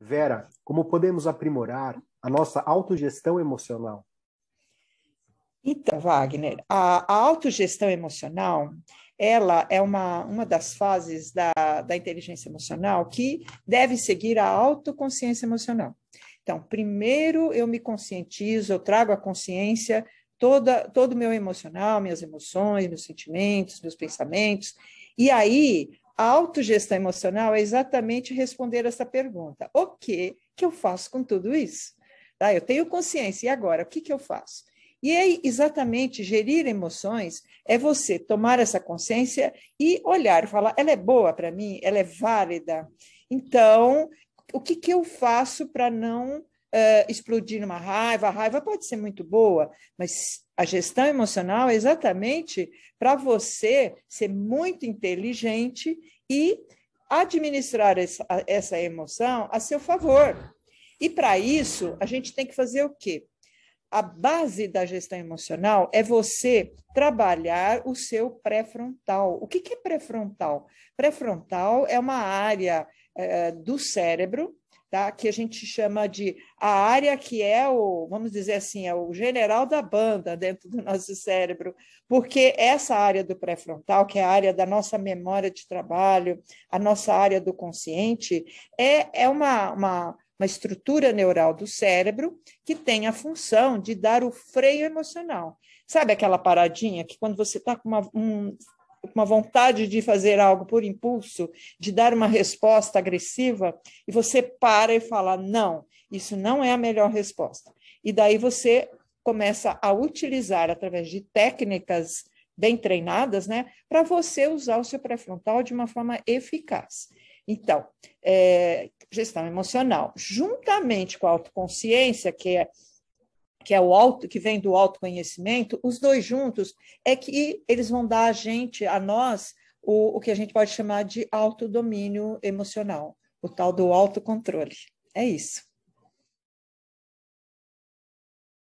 Vera, como podemos aprimorar a nossa autogestão emocional? Então, Wagner, a, a autogestão emocional, ela é uma, uma das fases da, da inteligência emocional que deve seguir a autoconsciência emocional. Então, primeiro eu me conscientizo, eu trago a consciência toda todo o meu emocional, minhas emoções, meus sentimentos, meus pensamentos. E aí, a autogestão emocional é exatamente responder essa pergunta: o que que eu faço com tudo isso? Tá? Eu tenho consciência, e agora? O que, que eu faço? E aí exatamente gerir emoções é você tomar essa consciência e olhar, falar, ela é boa para mim, ela é válida. Então, o que, que eu faço para não uh, explodir numa raiva. A raiva pode ser muito boa, mas a gestão emocional é exatamente para você ser muito inteligente e administrar essa, essa emoção a seu favor. E para isso, a gente tem que fazer o quê? A base da gestão emocional é você trabalhar o seu pré-frontal. O que é pré-frontal? Pré-frontal é uma área é, do cérebro tá? que a gente chama de a área que é o, vamos dizer assim, é o general da banda dentro do nosso cérebro, porque essa área do pré-frontal, que é a área da nossa memória de trabalho, a nossa área do consciente, é, é uma, uma, uma estrutura neural do cérebro que tem a função de dar o freio emocional. Sabe aquela paradinha que quando você está com uma, um uma vontade de fazer algo por impulso, de dar uma resposta agressiva, e você para e fala: não, isso não é a melhor resposta. E daí você começa a utilizar, através de técnicas bem treinadas, né, para você usar o seu pré-frontal de uma forma eficaz. Então, é, gestão emocional, juntamente com a autoconsciência, que é que é o alto, que vem do autoconhecimento, os dois juntos é que eles vão dar a gente, a nós, o, o que a gente pode chamar de autodomínio emocional, o tal do autocontrole. É isso.